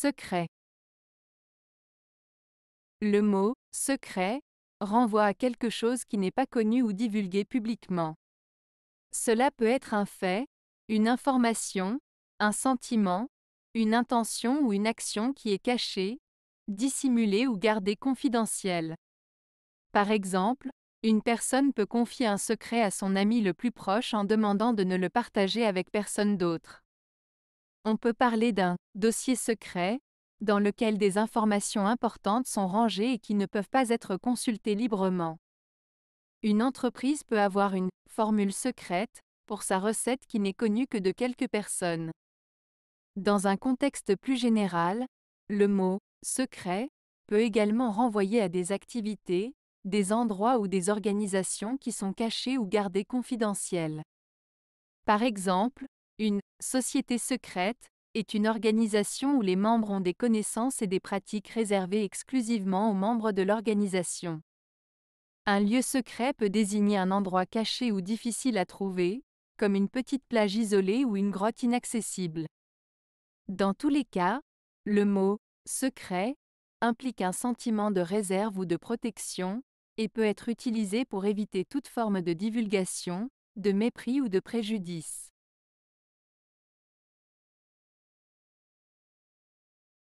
Secret. Le mot secret renvoie à quelque chose qui n'est pas connu ou divulgué publiquement. Cela peut être un fait, une information, un sentiment, une intention ou une action qui est cachée, dissimulée ou gardée confidentielle. Par exemple, une personne peut confier un secret à son ami le plus proche en demandant de ne le partager avec personne d'autre. On peut parler d'un dossier secret, dans lequel des informations importantes sont rangées et qui ne peuvent pas être consultées librement. Une entreprise peut avoir une formule secrète pour sa recette qui n'est connue que de quelques personnes. Dans un contexte plus général, le mot secret peut également renvoyer à des activités, des endroits ou des organisations qui sont cachées ou gardées confidentielles. Par exemple, une société secrète est une organisation où les membres ont des connaissances et des pratiques réservées exclusivement aux membres de l'organisation. Un lieu secret peut désigner un endroit caché ou difficile à trouver, comme une petite plage isolée ou une grotte inaccessible. Dans tous les cas, le mot secret implique un sentiment de réserve ou de protection, et peut être utilisé pour éviter toute forme de divulgation, de mépris ou de préjudice.